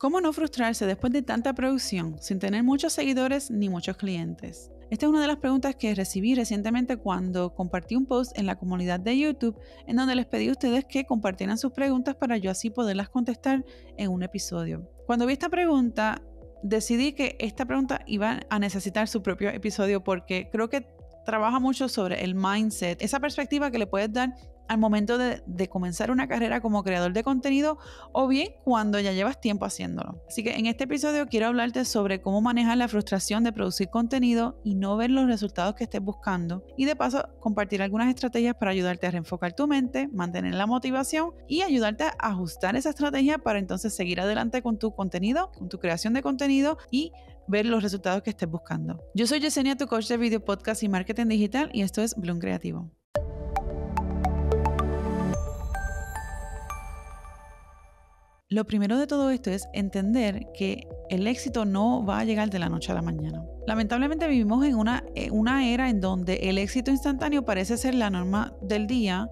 ¿Cómo no frustrarse después de tanta producción sin tener muchos seguidores ni muchos clientes? Esta es una de las preguntas que recibí recientemente cuando compartí un post en la comunidad de YouTube en donde les pedí a ustedes que compartieran sus preguntas para yo así poderlas contestar en un episodio. Cuando vi esta pregunta, decidí que esta pregunta iba a necesitar su propio episodio porque creo que trabaja mucho sobre el mindset, esa perspectiva que le puedes dar al momento de, comenzar una carrera como creador de contenido o bien cuando ya llevas tiempo haciéndolo. Así que en este episodio quiero hablarte sobre cómo manejar la frustración de producir contenido y no ver los resultados que estés buscando y de paso compartir algunas estrategias para ayudarte a reenfocar tu mente, mantener la motivación y ayudarte a ajustar esa estrategia para entonces seguir adelante con tu contenido, con tu creación de contenido y ver los resultados que estés buscando. Yo soy Yesenia, tu coach de video podcast y marketing digital y esto es Bloom Creativo. Lo primero de todo esto es entender que el éxito no va a llegar de la noche a la mañana. Lamentablemente vivimos en eh, una, era en donde el éxito instantáneo parece ser la norma del día,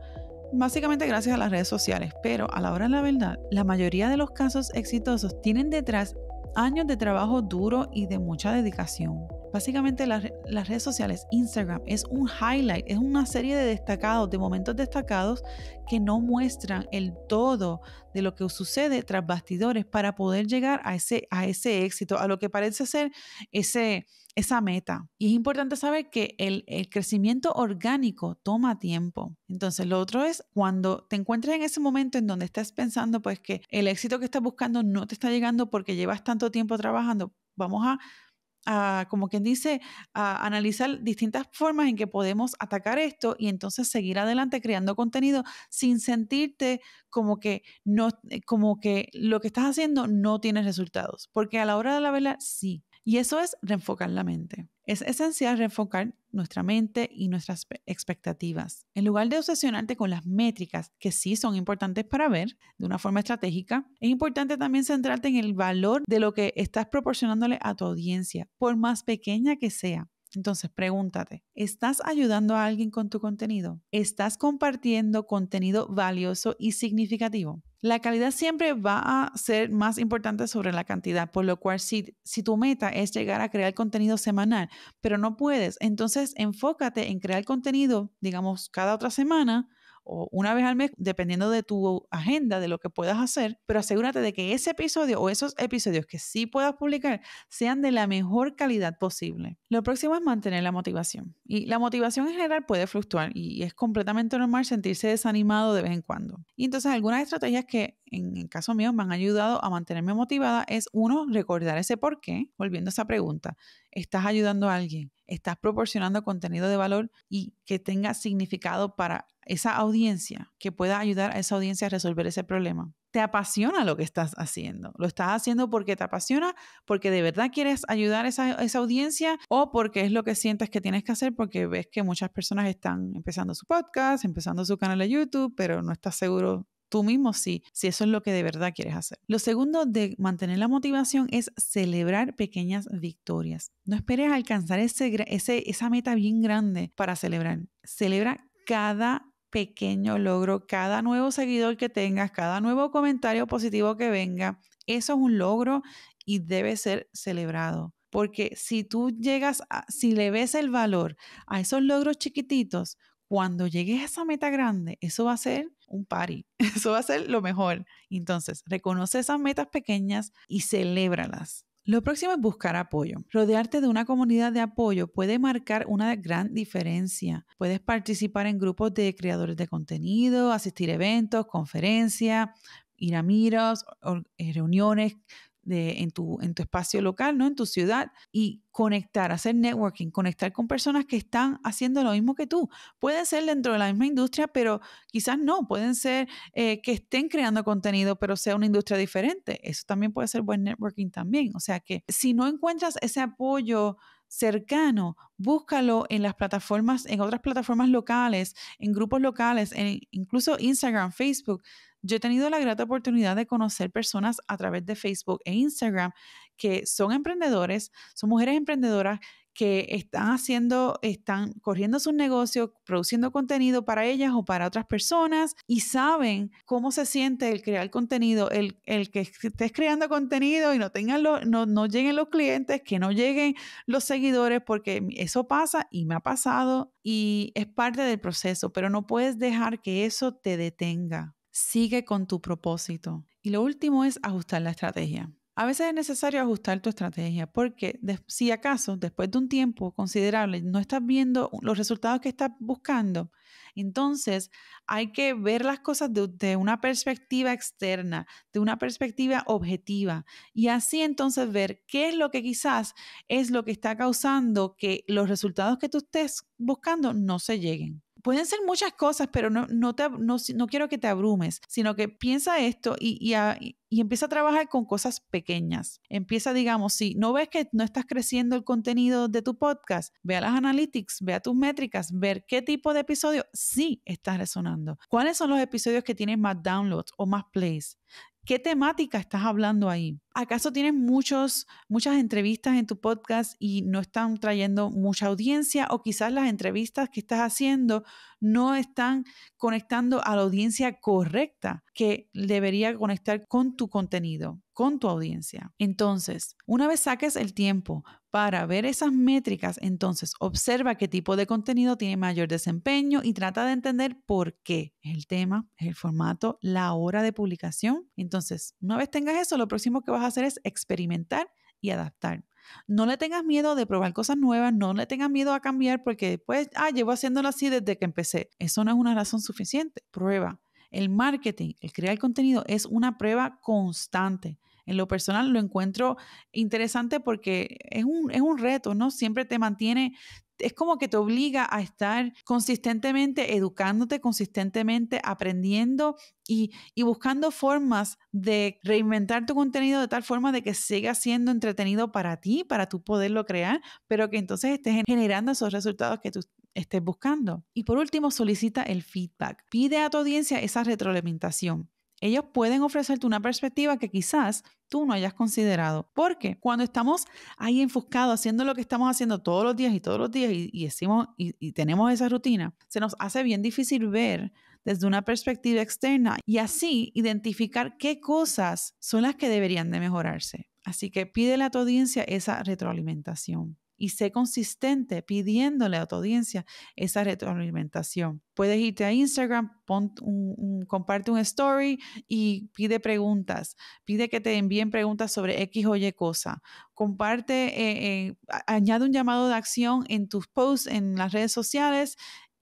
básicamente gracias a las redes sociales, pero a la hora de la verdad, la mayoría de los casos exitosos tienen detrás años de trabajo duro y de mucha dedicación. Básicamente las, las, redes sociales, Instagram, es un highlight, es una serie de destacados, de momentos destacados que no muestran el todo de lo que sucede tras bastidores para poder llegar a ese, a ese éxito, a lo que parece ser ese, esa meta. Y es importante saber que el, el crecimiento orgánico toma tiempo. Entonces, lo otro es cuando te encuentres en ese momento en donde estás pensando pues que el éxito que estás buscando no te está llegando porque llevas tanto tiempo trabajando, vamos a como quien dice, analizar distintas formas en que podemos atacar esto y entonces seguir adelante creando contenido sin sentirte como que no, eh, como que lo que estás haciendo no tiene resultados. Porque a la hora de la vela, sí. Y eso es reenfocar la mente. Es esencial refocar nuestra mente y nuestras expectativas. En lugar de obsesionarte con las métricas, que sí son importantes para ver de una forma estratégica, es importante también centrarte en el valor de lo que estás proporcionándole a tu audiencia, por más pequeña que sea. Entonces pregúntate, ¿estás ayudando a alguien con tu contenido? ¿Estás compartiendo contenido valioso y significativo? La calidad siempre va a ser más importante sobre la cantidad, por lo cual si, tu meta es llegar a crear contenido semanal, pero no puedes, entonces enfócate en crear contenido, digamos, cada otra semana o una vez al mes, dependiendo de tu agenda, de lo que puedas hacer, pero asegúrate de que ese episodio o esos episodios que sí puedas publicar sean de la mejor calidad posible. Lo próximo es mantener la motivación. Y la motivación en general puede fluctuar y es completamente normal sentirse desanimado de vez en cuando. Y entonces algunas estrategias que en el caso mío me han ayudado a mantenerme motivada es uno, recordar ese por qué, volviendo a esa pregunta, ¿estás ayudando a alguien? estás proporcionando contenido de valor y que tenga significado para esa audiencia, que pueda ayudar a esa audiencia a resolver ese problema. Te apasiona lo que estás haciendo. Lo estás haciendo porque te apasiona, porque de verdad quieres ayudar a esa, audiencia o porque es lo que sientes que tienes que hacer porque ves que muchas personas están empezando su podcast, empezando su canal de YouTube, pero no estás seguro tú mismo sí, si eso es lo que de verdad quieres hacer. Lo segundo de mantener la motivación es celebrar pequeñas victorias. No esperes alcanzar ese, esa meta bien grande para celebrar. Celebra cada pequeño logro, cada nuevo seguidor que tengas, cada nuevo comentario positivo que venga, eso es un logro y debe ser celebrado. Porque si tú llegas, a, si le ves el valor a esos logros chiquititos, cuando llegues a esa meta grande, eso va a ser un party, eso va a ser lo mejor. Entonces, reconoce esas metas pequeñas y celébralas. Lo próximo es buscar apoyo. Rodearte de una comunidad de apoyo puede marcar una gran diferencia. Puedes participar en grupos de creadores de contenido, asistir a eventos, conferencias, ir a miras, eh, reuniones en, tu, espacio local, ¿no? En tu ciudad y conectar, hacer networking, conectar con personas que están haciendo lo mismo que tú. Pueden ser dentro de la misma industria, pero quizás no. Pueden ser eh, que estén creando contenido, pero sea una industria diferente. Eso también puede ser buen networking también. O sea que si no encuentras ese apoyo cercano, búscalo en las plataformas, en otras plataformas locales, en grupos locales, en incluso Instagram, Facebook. Yo he tenido la grata oportunidad de conocer personas a través de Facebook e Instagram que son emprendedores, son mujeres emprendedoras que están haciendo, están corriendo sus negocios, produciendo contenido para ellas o para otras personas y saben cómo se siente el crear contenido, el, que estés creando contenido y no, tengan no lleguen los clientes, que no lleguen los seguidores, porque eso pasa y me ha pasado y es parte del proceso, pero no puedes dejar que eso te detenga. Sigue con tu propósito. Y lo último es ajustar la estrategia. A veces es necesario ajustar tu estrategia porque si acaso después de un tiempo considerable no estás viendo los resultados que estás buscando, entonces hay que ver las cosas de, una perspectiva externa, de una perspectiva objetiva y así entonces ver qué es lo que quizás es lo que está causando que los resultados que tú estés buscando no se lleguen pueden ser muchas cosas, pero no, no, te, quiero que te abrumes, sino que piensa esto y, y empieza a trabajar con cosas pequeñas. Empieza, digamos, si no ves que no estás creciendo el contenido de tu podcast, ve a las analytics, ve a tus métricas, ver qué tipo de episodio sí estás resonando. ¿Cuáles son los episodios que tienen más downloads o más plays? ¿Qué temática estás hablando ahí? ¿acaso tienes muchos, muchas entrevistas en tu podcast y no están trayendo mucha audiencia? O quizás las entrevistas que estás haciendo no están conectando a la audiencia correcta que debería conectar con tu contenido, con tu audiencia. Entonces, una vez saques el tiempo para ver esas métricas, entonces observa qué tipo de contenido tiene mayor desempeño y trata de entender por qué. El tema, el formato, la hora de publicación. Entonces, una vez tengas eso, lo próximo que vas a hacer es experimentar y adaptar. No le tengas miedo de probar cosas nuevas, no le tengas miedo a cambiar porque después, ah, llevo haciéndolo así desde que empecé. Eso no es una razón suficiente. Prueba. El marketing, el crear contenido es una prueba constante. En lo personal lo encuentro interesante porque es un, es un reto, ¿no? Siempre te mantiene es como que te obliga a estar consistentemente educándote, consistentemente aprendiendo y, buscando formas de reinventar tu contenido de tal forma de que siga siendo entretenido para ti, para tú poderlo crear, pero que entonces estés generando esos resultados que tú estés buscando. Y por último, solicita el feedback. Pide a tu audiencia esa retroalimentación. Ellos pueden ofrecerte una perspectiva que quizás tú no hayas considerado. Porque cuando estamos ahí enfocados haciendo lo que estamos haciendo todos los días y todos los días y, tenemos esa rutina, se nos hace bien difícil ver desde una perspectiva externa y así identificar qué cosas son las que deberían de mejorarse. Así que pídele a tu audiencia esa retroalimentación y sé consistente pidiéndole a tu audiencia esa retroalimentación. Puedes irte a Instagram, comparte un story y pide preguntas. Pide que te envíen preguntas sobre X o Y cosa. Comparte, eh, eh, añade un llamado de acción en tus posts en las redes sociales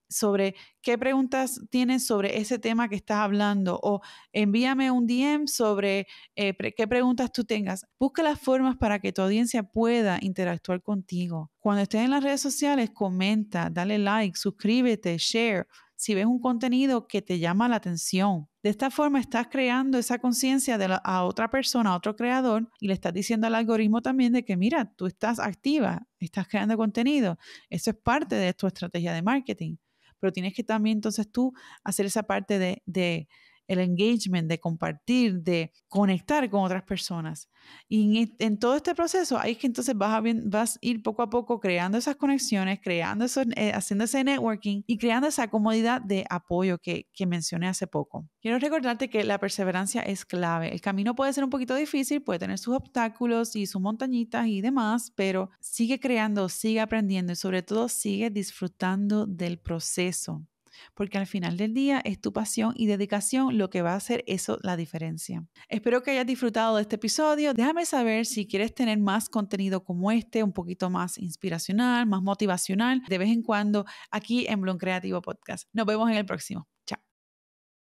sobre qué preguntas tienes sobre ese tema que estás hablando o envíame un DM sobre eh, qué preguntas tú tengas. Busca las formas para que tu audiencia pueda interactuar contigo. Cuando estés en las redes sociales, comenta, dale like, suscríbete, share si ves un contenido que te llama la atención. De esta forma estás creando esa conciencia a otra persona, a otro creador, y le estás diciendo al algoritmo también de que, mira, tú estás activa, estás creando contenido. Eso es parte de tu estrategia de marketing pero tienes que también entonces tú hacer esa parte de, de el engagement, de compartir, de conectar con otras personas. Y en, e-, todo este proceso, ahí es que entonces vas a, vas ir poco a poco creando esas conexiones, creando eh, haciendo ese networking y creando esa comodidad de apoyo que, que mencioné hace poco. Quiero recordarte que la perseverancia es clave. El camino puede ser un poquito difícil, puede tener sus obstáculos y sus montañitas y demás, pero sigue creando, sigue aprendiendo y sobre todo sigue disfrutando del proceso porque al final del día es tu pasión y dedicación lo que va a hacer eso la diferencia. Espero que hayas disfrutado de este episodio. Déjame saber si quieres tener más contenido como este, un poquito más inspiracional, más motivacional, de vez en cuando aquí en Bloom Creativo Podcast. Nos vemos en el próximo.